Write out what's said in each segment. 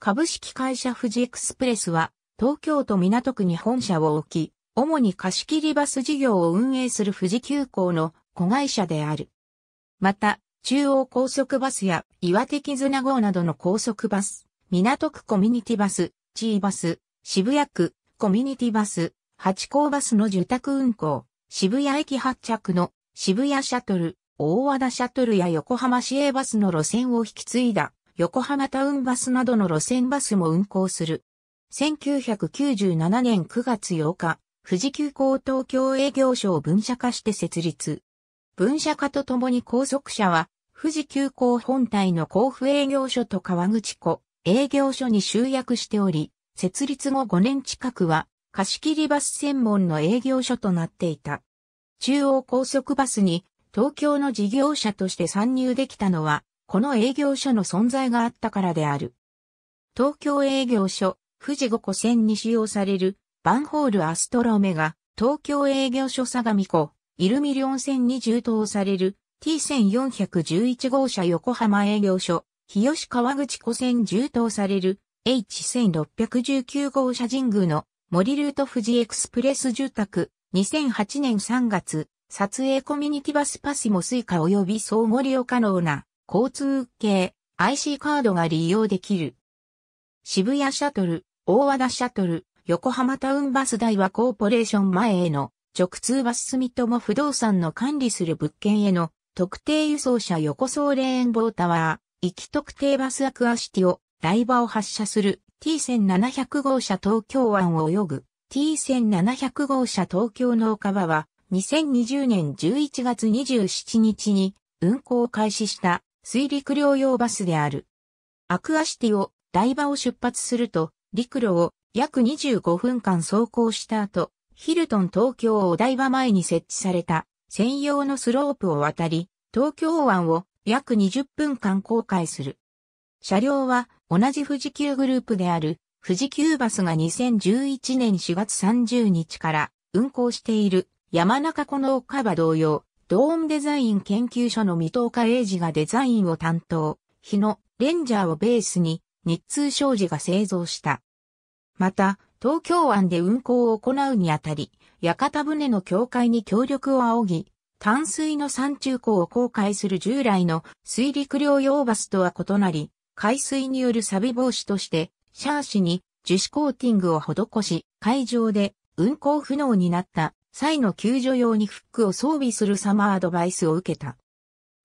株式会社富士エクスプレスは、東京都港区に本社を置き、主に貸し切りバス事業を運営する富士急行の子会社である。また、中央高速バスや岩手絆号などの高速バス、港区コミュニティバス、G バス、渋谷区コミュニティバス、八甲バスの受託運行、渋谷駅発着の渋谷シャトル、大和田シャトルや横浜市営バスの路線を引き継いだ横浜タウンバスなどの路線バスも運行する。1997年9月8日、富士急行東京営業所を分社化して設立。分社化とともに高速車は、富士急行本体の甲府営業所と川口湖営業所に集約しており、設立後5年近くは、貸切バス専門の営業所となっていた。中央高速バスに東京の事業者として参入できたのはこの営業所の存在があったからである。東京営業所、富士五湖線に使用される、バンホールアストロメガ、東京営業所相模湖、イルミリオン線に充当される、T1411 号車横浜営業所、日吉川口湖線充当される、H1619 号車神宮の森ルート富士エクスプレス住宅、2008年3月、撮影コミュニティバスパシモスイカ及び相互利用可能な交通系 IC カードが利用できる。渋谷シャトル、大和田シャトル、横浜タウンバス代はコーポレーション前への直通バス住友不動産の管理する物件への特定輸送車横送レーンボータワー、行き特定バスアクアシティを、台場を発車する T1700 号車東京湾を泳ぐ T1700 号車東京農家場は2020年11月27日に運行を開始した水陸両用バスである。アクアシティを台場を出発すると、陸路を約25分間走行した後、ヒルトン東京お台場前に設置された専用のスロープを渡り、東京湾を約20分間航海する。車両は同じ富士急グループである富士急バスが2011年4月30日から運行している山中湖の岡場同様ドームデザイン研究所の三藤家英二がデザインを担当、日野レンジャーをベースに日通商事が製造した。また、東京湾で運航を行うにあたり、屋形船の境界に協力を仰ぎ、淡水の山中港を航海する従来の水陸両用バスとは異なり、海水による錆防止として、シャーシに樹脂コーティングを施し、海上で運航不能になった際の救助用にフックを装備するサマーアドバイスを受けた。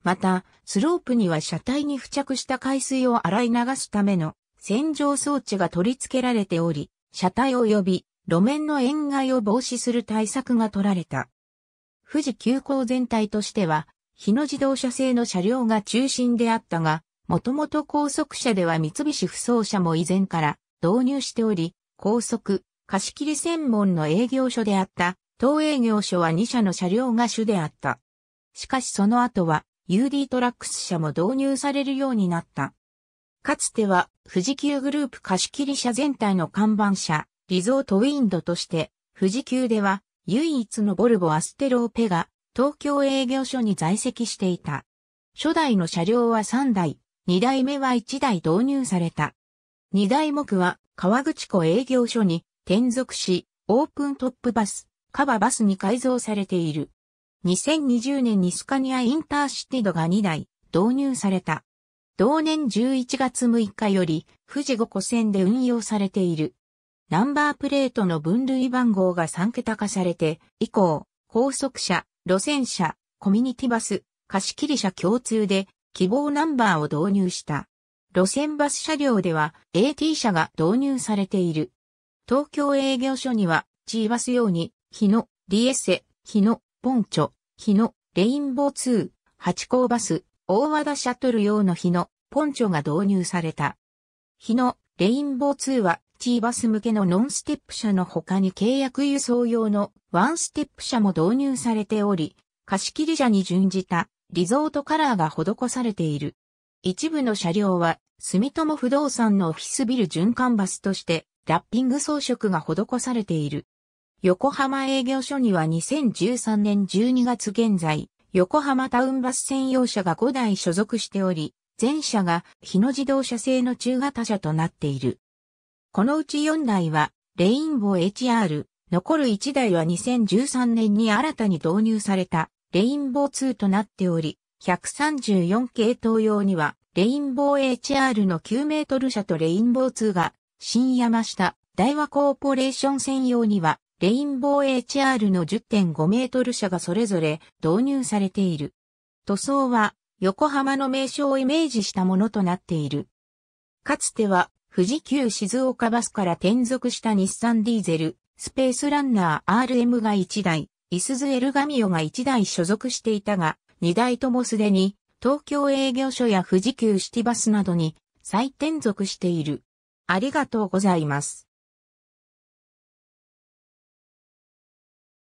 また、スロープには車体に付着した海水を洗い流すための洗浄装置が取り付けられており、車体及び路面の塩害を防止する対策が取られた。富士急行全体としては、日野自動車製の車両が中心であったが、もともと高速車では三菱不走車も以前から導入しており、高速、貸切専門の営業所であった同営業所は2社の車両が主であった。しかしその後は UD トラックス車も導入されるようになった。かつては富士急グループ貸切車全体の看板車、リゾートウィンドとして、富士急では唯一のボルボアステローペが東京営業所に在籍していた。初代の車両は3台、2台目は1台導入された。2台目は川口湖営業所に転属し、オープントップバス、カババスに改造されている。2020年にスカニアインターシティドが2台導入された。同年11月6日より富士五湖線で運用されている。ナンバープレートの分類番号が3桁化されて、以降、高速車、路線車、コミュニティバス、貸切車共通で希望ナンバーを導入した。路線バス車両では AT 車が導入されている。東京営業所には G バス用に日野、リエセ、日野、ポンチョ、日野、レインボー2、八甲バス、大和田シャトル用の日野、ポンチョが導入された。日野、レインボー2は、チーバス向けのノンステップ車の他に契約輸送用のワンステップ車も導入されており、貸切車に準じたリゾートカラーが施されている。一部の車両は、住友不動産のオフィスビル循環バスとして、ラッピング装飾が施されている。横浜営業所には2013年12月現在、横浜タウンバス専用車が5台所属しており、全車が日野自動車製の中型車となっている。このうち4台は、レインボー HR、残る1台は2013年に新たに導入された、レインボー2となっており、134系統用には、レインボー HR の9メートル車とレインボー2が、新山下、大和コーポレーション専用には、レインボー HR の10.5メートル車がそれぞれ導入されている。塗装は横浜の名所をイメージしたものとなっている。かつては富士急静岡バスから転属した日産ディーゼル、スペースランナー RM が1台、イスズエルガミオが1台所属していたが、2台ともすでに東京営業所や富士急シティバスなどに再転属している。ありがとうございます。